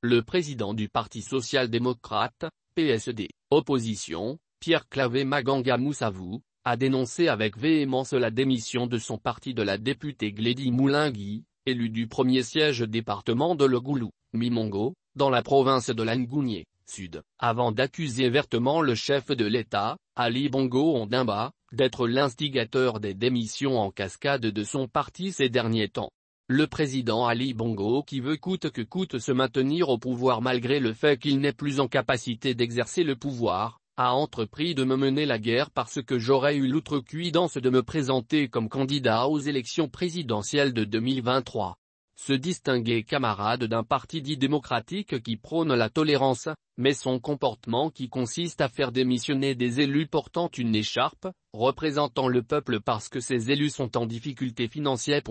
Le président du Parti social-démocrate, PSD, opposition, Pierre Clavé Maganga Moussavou, a dénoncé avec véhémence la démission de son parti de la députée Glédi Moulingui, élue du premier siège département de Logoulou, Mimongo, dans la province de Langounier, Sud, avant d'accuser vertement le chef de l'État, Ali Bongo Ondimba, d'être l'instigateur des démissions en cascade de son parti ces derniers temps. Le président Ali Bongo qui veut coûte que coûte se maintenir au pouvoir malgré le fait qu'il n'est plus en capacité d'exercer le pouvoir, a entrepris de me mener la guerre parce que j'aurais eu l'outrecuidance de me présenter comme candidat aux élections présidentielles de 2023 se distinguer camarade d'un parti dit démocratique qui prône la tolérance, mais son comportement qui consiste à faire démissionner des élus portant une écharpe, représentant le peuple parce que ces élus sont en difficulté financière.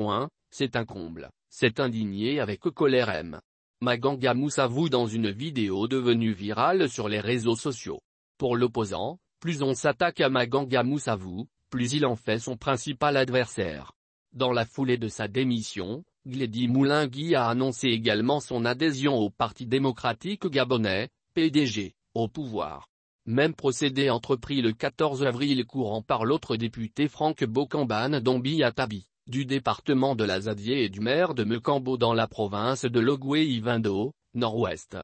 C'est un comble, c'est indigné avec colère M. Maganga s'avoue dans une vidéo devenue virale sur les réseaux sociaux. Pour l'opposant, plus on s'attaque à Maganga s'avoue, plus il en fait son principal adversaire. Dans la foulée de sa démission, moulin Moulingui a annoncé également son adhésion au Parti démocratique gabonais, PDG, au pouvoir. Même procédé entrepris le 14 avril courant par l'autre député Franck Bocambane Dombi Atabi, du département de la Zadié et du maire de Mekambo dans la province de Logwe-Ivindo, nord-ouest.